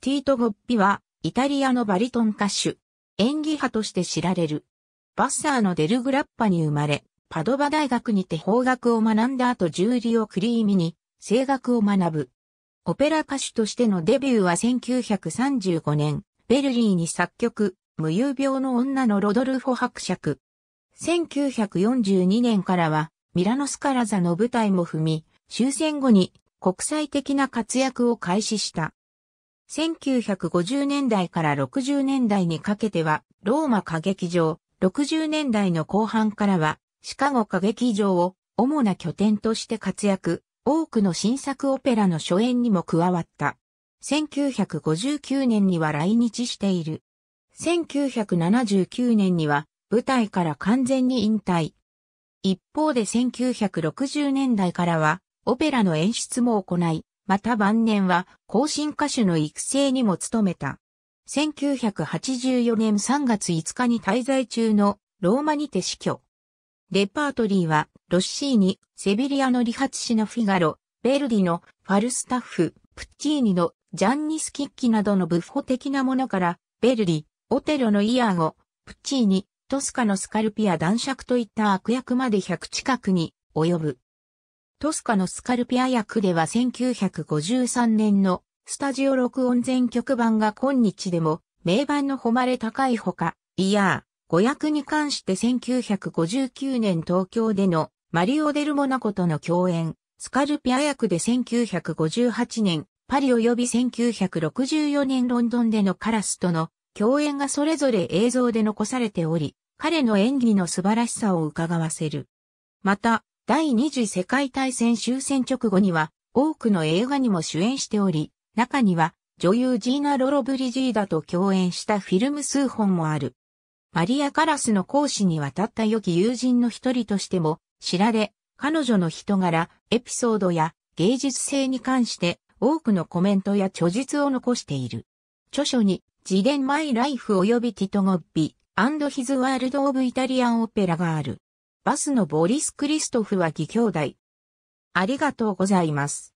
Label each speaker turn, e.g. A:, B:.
A: ティート・ボッピは、イタリアのバリトン歌手、演技派として知られる。バッサーのデルグラッパに生まれ、パドバ大学にて法学を学んだ後ジューリオ・クリーミに、声楽を学ぶ。オペラ歌手としてのデビューは1935年、ベルリーに作曲、無遊病の女のロドルフォ伯爵。1942年からは、ミラノスカラザの舞台も踏み、終戦後に国際的な活躍を開始した。1950年代から60年代にかけては、ローマ歌劇場、60年代の後半からは、シカゴ歌劇場を主な拠点として活躍、多くの新作オペラの初演にも加わった。1959年には来日している。1979年には舞台から完全に引退。一方で1960年代からはオペラの演出も行い、また晩年は後進歌手の育成にも努めた。1984年3月5日に滞在中のローマにて死去。レパートリーはロッシーニ、セビリアの理髪師のフィガロ、ベルディのファルスタッフ、プッチーニのジャンニスキッキなどの仏法的なものから、ベルディ、オテロのイヤーゴ、プッチーニ、トスカのスカルピア男爵といった悪役まで100近くに及ぶ。トスカのスカルピア役では1953年のスタジオ録音全曲版が今日でも名盤の誉れ高いほか、イヤー、5役に関して1959年東京でのマリオ・デル・モナコとの共演、スカルピア役で1958年、パリ及び1964年ロンドンでのカラスとの共演がそれぞれ映像で残されており、彼の演技の素晴らしさを伺わせる。また、第二次世界大戦終戦直後には多くの映画にも主演しており、中には女優ジーナ・ロロブリジーダと共演したフィルム数本もある。マリア・カラスの講師に渡った良き友人の一人としても知られ、彼女の人柄、エピソードや芸術性に関して多くのコメントや著述を残している。著書に、自伝マイライフ及びティトゴッビ、アンドヒズワールド・オブ・イタリアン・オペラがある。バスのボリス・クリストフは義兄弟。ありがとうございます。